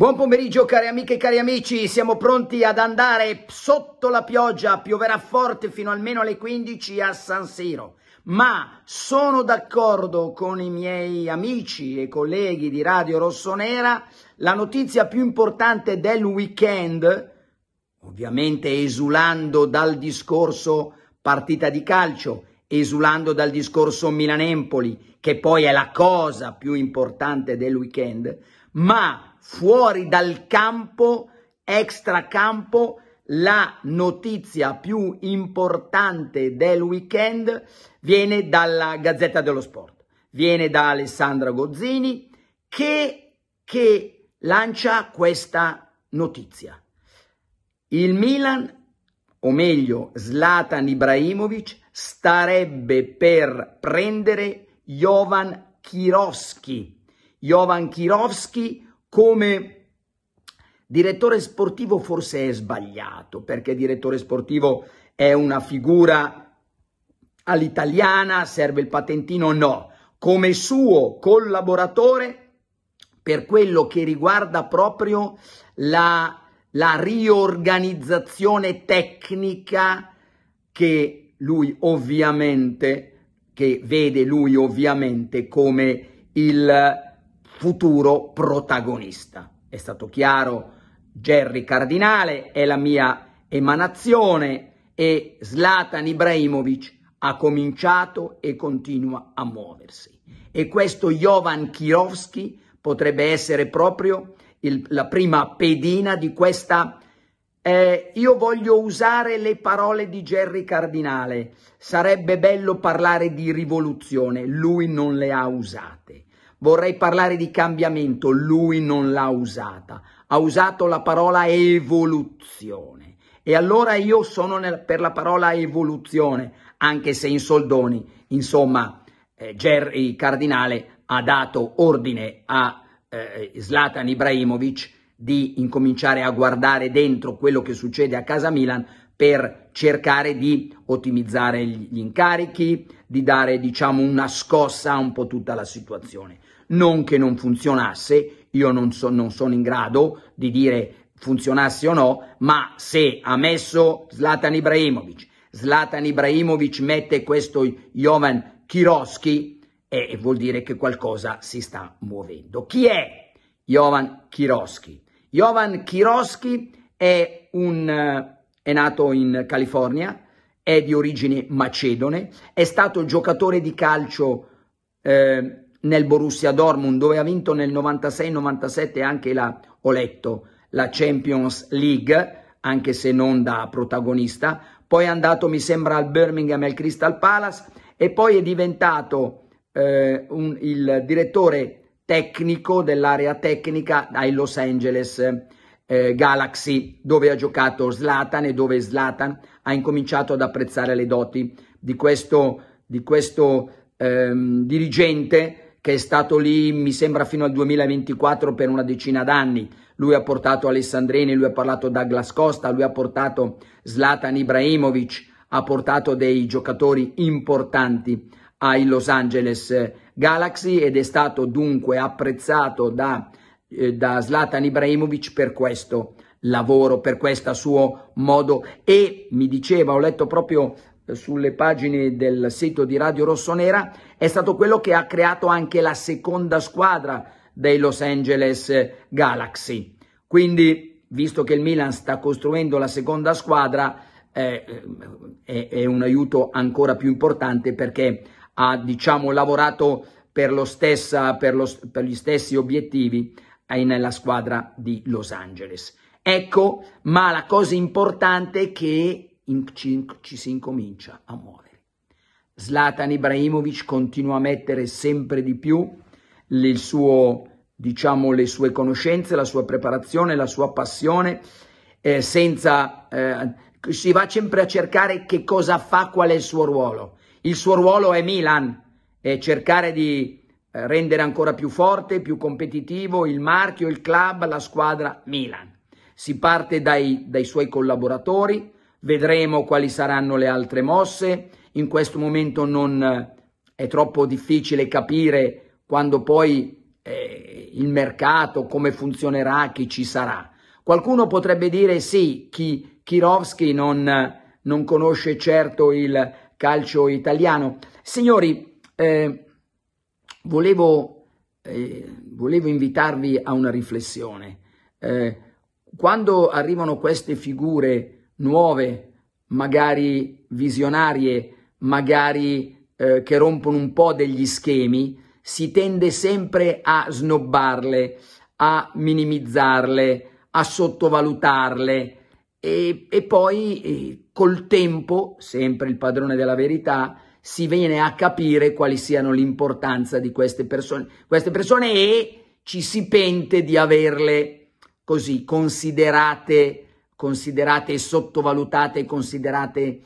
Buon pomeriggio cari amiche e cari amici, siamo pronti ad andare sotto la pioggia, pioverà forte fino almeno alle 15 a San Siro, ma sono d'accordo con i miei amici e colleghi di Radio Rossonera, la notizia più importante del weekend, ovviamente esulando dal discorso partita di calcio, esulando dal discorso Milan-Empoli, che poi è la cosa più importante del weekend, ma fuori dal campo, extracampo, la notizia più importante del weekend viene dalla Gazzetta dello Sport, viene da Alessandra Gozzini che, che lancia questa notizia. Il Milan, o meglio Zlatan Ibrahimovic, starebbe per prendere Jovan Kirovski. Jovan Kirovski, come direttore sportivo forse è sbagliato, perché direttore sportivo è una figura all'italiana, serve il patentino, no. Come suo collaboratore, per quello che riguarda proprio la, la riorganizzazione tecnica che lui ovviamente, che vede lui ovviamente come il futuro protagonista. È stato chiaro, Gerry Cardinale è la mia emanazione e Zlatan Ibrahimovic ha cominciato e continua a muoversi. E questo Jovan Kirovski potrebbe essere proprio il, la prima pedina di questa... Eh, io voglio usare le parole di Gerry Cardinale. Sarebbe bello parlare di rivoluzione, lui non le ha usate vorrei parlare di cambiamento, lui non l'ha usata, ha usato la parola evoluzione. E allora io sono nel, per la parola evoluzione, anche se in soldoni, insomma, eh, Jerry Cardinale ha dato ordine a eh, Zlatan Ibrahimovic di incominciare a guardare dentro quello che succede a casa Milan per cercare di ottimizzare gli incarichi, di dare diciamo una scossa a un po' tutta la situazione non che non funzionasse, io non, so, non sono in grado di dire funzionasse o no, ma se ha messo Zlatan Ibrahimovic, Zlatan Ibrahimovic mette questo Jovan Kiroski, e vuol dire che qualcosa si sta muovendo. Chi è Jovan Kiroski? Jovan Kiroski è, un, è nato in California, è di origine macedone, è stato giocatore di calcio eh, nel Borussia Dortmund dove ha vinto nel 96-97 anche la, ho letto, la Champions League, anche se non da protagonista, poi è andato mi sembra al Birmingham e al Crystal Palace e poi è diventato eh, un, il direttore tecnico dell'area tecnica ai Los Angeles eh, Galaxy dove ha giocato Slatan e dove Slatan ha incominciato ad apprezzare le doti di questo, di questo ehm, dirigente che è stato lì, mi sembra, fino al 2024 per una decina d'anni. Lui ha portato Alessandrini, lui ha parlato Douglas Costa, lui ha portato Zlatan Ibrahimovic, ha portato dei giocatori importanti ai Los Angeles Galaxy ed è stato dunque apprezzato da, eh, da Zlatan Ibrahimovic per questo lavoro, per questo suo modo e mi diceva, ho letto proprio sulle pagine del sito di Radio Rossonera, è stato quello che ha creato anche la seconda squadra dei Los Angeles Galaxy. Quindi, visto che il Milan sta costruendo la seconda squadra, eh, è, è, un aiuto ancora più importante perché ha, diciamo, lavorato per, lo stessa, per, lo, per gli stessi obiettivi nella squadra di Los Angeles. Ecco, ma la cosa importante è che in ci si incomincia a muovere. Zlatan Ibrahimovic continua a mettere sempre di più il suo, diciamo, le sue conoscenze, la sua preparazione, la sua passione, eh, senza, eh, si va sempre a cercare che cosa fa, qual è il suo ruolo. Il suo ruolo è Milan, è cercare di eh, rendere ancora più forte, più competitivo il marchio, il club, la squadra Milan. Si parte dai, dai suoi collaboratori, vedremo quali saranno le altre mosse. In questo momento non eh, è troppo difficile capire quando poi eh, il mercato, come funzionerà, chi ci sarà. Qualcuno potrebbe dire sì, chi, Kirovski non, non conosce certo il calcio italiano. Signori, eh, volevo, eh, volevo, invitarvi a una riflessione. Eh, quando arrivano queste figure nuove, magari visionarie, magari eh, che rompono un po' degli schemi, si tende sempre a snobbarle, a minimizzarle, a sottovalutarle e, e poi eh, col tempo, sempre il padrone della verità, si viene a capire quali siano l'importanza di queste persone, queste persone e ci si pente di averle così considerate considerate sottovalutate, considerate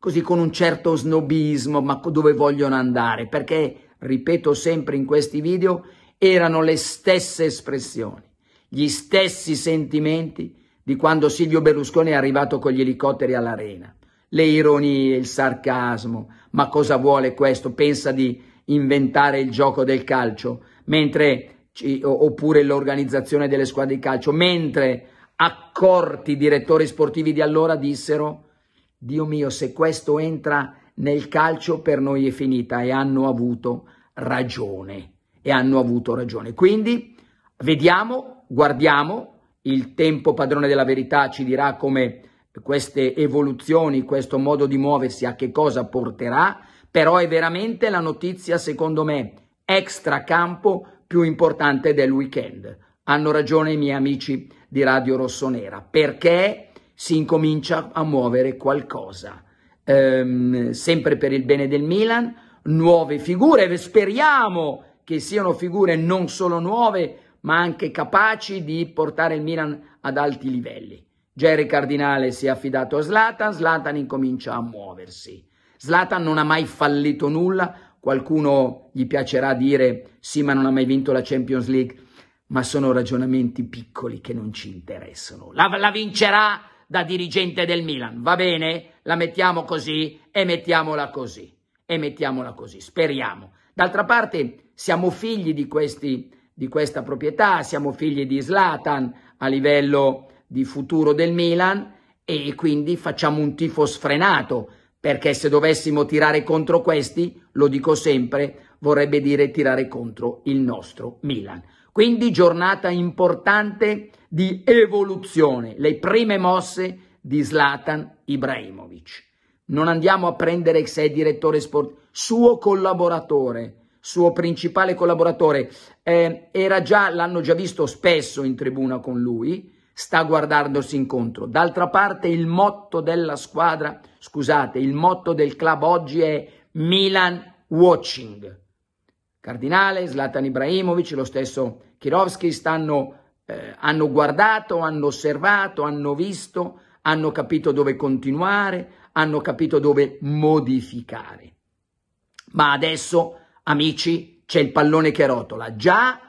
così con un certo snobismo, ma dove vogliono andare, perché, ripeto sempre in questi video, erano le stesse espressioni, gli stessi sentimenti di quando Silvio Berlusconi è arrivato con gli elicotteri all'arena. Le ironie, il sarcasmo, ma cosa vuole questo? Pensa di inventare il gioco del calcio, mentre, oppure l'organizzazione delle squadre di calcio, mentre accorti direttori sportivi di allora dissero, Dio mio, se questo entra nel calcio per noi è finita e hanno avuto ragione. E hanno avuto ragione. Quindi vediamo, guardiamo, il tempo padrone della verità ci dirà come queste evoluzioni, questo modo di muoversi a che cosa porterà, però è veramente la notizia, secondo me, extra campo più importante del weekend. Hanno ragione i miei amici di Radio Rossonera, perché si incomincia a muovere qualcosa. Ehm, sempre per il bene del Milan, nuove figure, speriamo che siano figure non solo nuove, ma anche capaci di portare il Milan ad alti livelli. Jerry Cardinale si è affidato a Slatan, Slatan incomincia a muoversi. Slatan non ha mai fallito nulla, qualcuno gli piacerà dire sì ma non ha mai vinto la Champions League, ma sono ragionamenti piccoli che non ci interessano. La, la, vincerà da dirigente del Milan, va bene? La mettiamo così e mettiamola così, e mettiamola così, speriamo. D'altra parte siamo figli di, questi, di questa proprietà, siamo figli di Slatan a livello di futuro del Milan e quindi facciamo un tifo sfrenato, perché se dovessimo tirare contro questi, lo dico sempre, vorrebbe dire tirare contro il nostro Milan. Quindi giornata importante di evoluzione, le prime mosse di Zlatan Ibrahimovic. Non andiamo a prendere se è direttore sportivo, suo collaboratore, suo principale collaboratore, eh, era già, l'hanno già visto spesso in tribuna con lui, sta guardandosi incontro. D'altra parte il motto della squadra, scusate, il motto del club oggi è Milan Watching. Cardinale, Zlatan Ibrahimovic, lo stesso Kirovsky, stanno, eh, hanno guardato, hanno osservato, hanno visto, hanno capito dove continuare, hanno capito dove modificare. Ma adesso, amici, c'è il pallone che rotola. Già,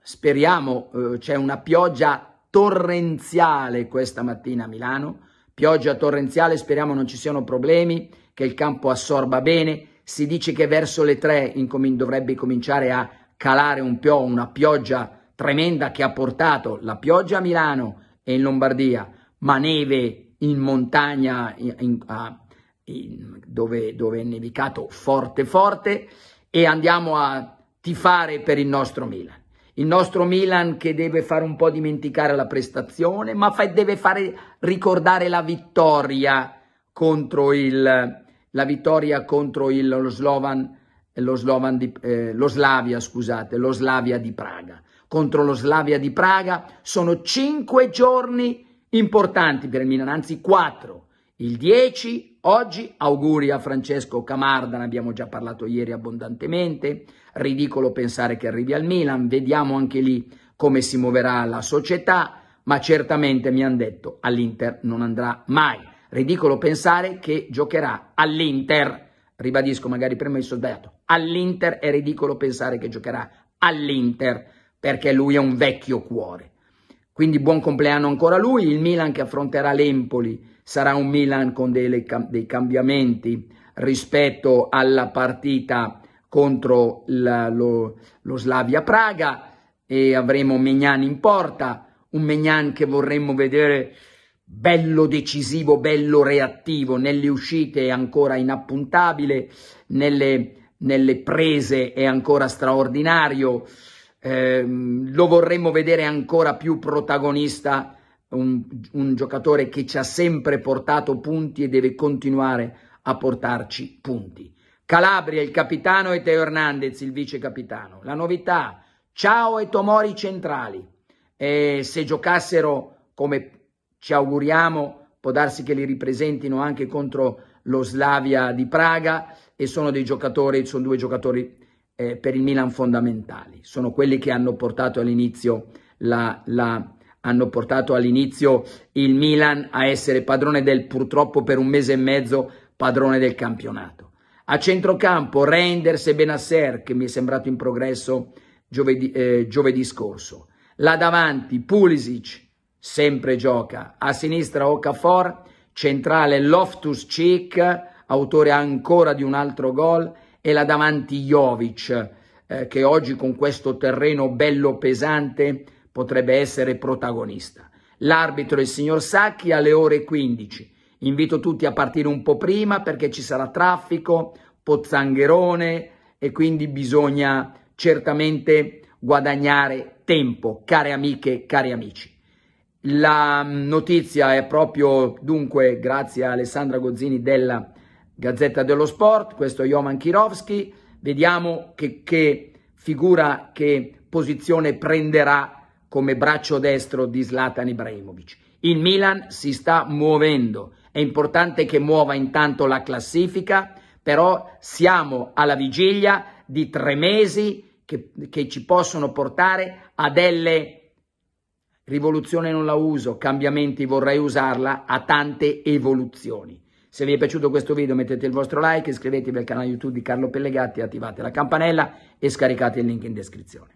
speriamo, eh, c'è una pioggia torrenziale questa mattina a Milano. Pioggia torrenziale, speriamo non ci siano problemi, che il campo assorba bene si dice che verso le 3 incomin- dovrebbe cominciare a calare un pio, una pioggia tremenda che ha portato la pioggia a Milano e in Lombardia, ma neve in montagna in, in, in, dove, dove è nevicato forte forte e andiamo a tifare per il nostro Milan. Il nostro Milan che deve fare un po' dimenticare la prestazione, ma fa, deve fare ricordare la vittoria contro il, la vittoria contro il, lo, Slovan, lo, Slovan di, eh, lo, Slavia, scusate, lo Slavia di Praga. Contro lo Slavia di Praga sono cinque giorni importanti per il Milan, anzi quattro. Il 10, oggi, auguri a Francesco Camarda, ne abbiamo già parlato ieri abbondantemente, ridicolo pensare che arrivi al Milan, vediamo anche lì come si muoverà la società, ma certamente mi hanno detto all'Inter non andrà mai. Ridicolo pensare che giocherà all'Inter, ribadisco magari prima mi sono all'Inter è ridicolo pensare che giocherà all'Inter perché lui è un vecchio cuore. Quindi buon compleanno ancora a lui, il Milan che affronterà l'Empoli sarà un Milan con dei, dei cambiamenti rispetto alla partita contro la, lo, lo Slavia Praga e avremo Megnan in porta, un Megnan che vorremmo vedere bello decisivo, bello reattivo, nelle uscite è ancora inappuntabile, nelle, nelle prese è ancora straordinario, eh, lo vorremmo vedere ancora più protagonista, un, un giocatore che ci ha sempre portato punti e deve continuare a portarci punti. Calabria il capitano e Teo Hernandez il vice capitano. La novità, Ciao e Tomori centrali. E eh, se giocassero come ci auguriamo, può darsi che li ripresentino anche contro lo Slavia di Praga e sono dei giocatori, sono due giocatori eh, per il Milan fondamentali, sono quelli che hanno portato all'inizio la, la hanno portato all'inizio il Milan a essere padrone del, purtroppo per un mese e mezzo, padrone del campionato. A centrocampo Reinders e Benasser, che mi è sembrato in progresso giovedì, eh, giovedì scorso. Là davanti Pulisic, sempre gioca. A sinistra Okafor, centrale Loftus Cheek, autore ancora di un altro gol, e là davanti Jovic, eh, che oggi con questo terreno bello pesante potrebbe essere protagonista. L'arbitro è il signor Sacchi alle ore 15. Invito tutti a partire un po' prima perché ci sarà traffico, pozzangherone e quindi bisogna certamente guadagnare tempo, care amiche, cari amici. La notizia è proprio, dunque, grazie a Alessandra Gozzini della Gazzetta dello Sport, questo è Jovan Kirovski, vediamo che, che figura, che posizione prenderà come braccio destro di Zlatan Ibrahimovic. Il Milan si sta muovendo, è importante che muova intanto la classifica, però siamo alla vigilia di tre mesi che, che ci possono portare a delle Rivoluzione non la uso, cambiamenti vorrei usarla, ha tante evoluzioni. Se vi è piaciuto questo video mettete il vostro like, iscrivetevi al canale YouTube di Carlo Pellegatti, attivate la campanella e scaricate il link in descrizione.